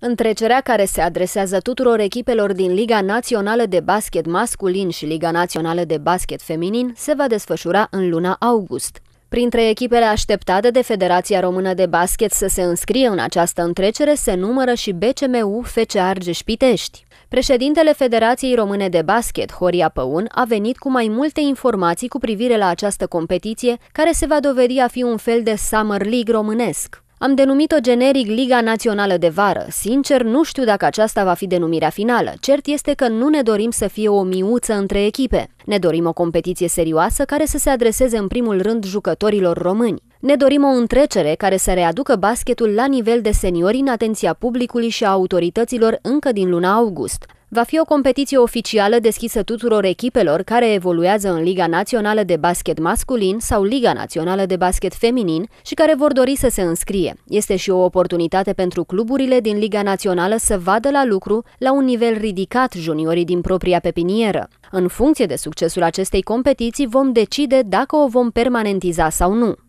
Întrecerea care se adresează tuturor echipelor din Liga Națională de Basket Masculin și Liga Națională de Basket Feminin se va desfășura în luna august. Printre echipele așteptate de Federația Română de Basket să se înscrie în această întrecere se numără și BCMU FC Argeș Pitești. Președintele Federației Române de Basket, Horia Păun, a venit cu mai multe informații cu privire la această competiție, care se va dovedi a fi un fel de Summer League românesc. Am denumit-o generic Liga Națională de Vară. Sincer, nu știu dacă aceasta va fi denumirea finală. Cert este că nu ne dorim să fie o miuță între echipe. Ne dorim o competiție serioasă care să se adreseze în primul rând jucătorilor români. Ne dorim o întrecere care să readucă basketul la nivel de seniori în atenția publicului și a autorităților încă din luna august. Va fi o competiție oficială deschisă tuturor echipelor care evoluează în Liga Națională de Basket Masculin sau Liga Națională de Basket Feminin și care vor dori să se înscrie. Este și o oportunitate pentru cluburile din Liga Națională să vadă la lucru la un nivel ridicat juniorii din propria pepinieră. În funcție de succesul acestei competiții vom decide dacă o vom permanentiza sau nu.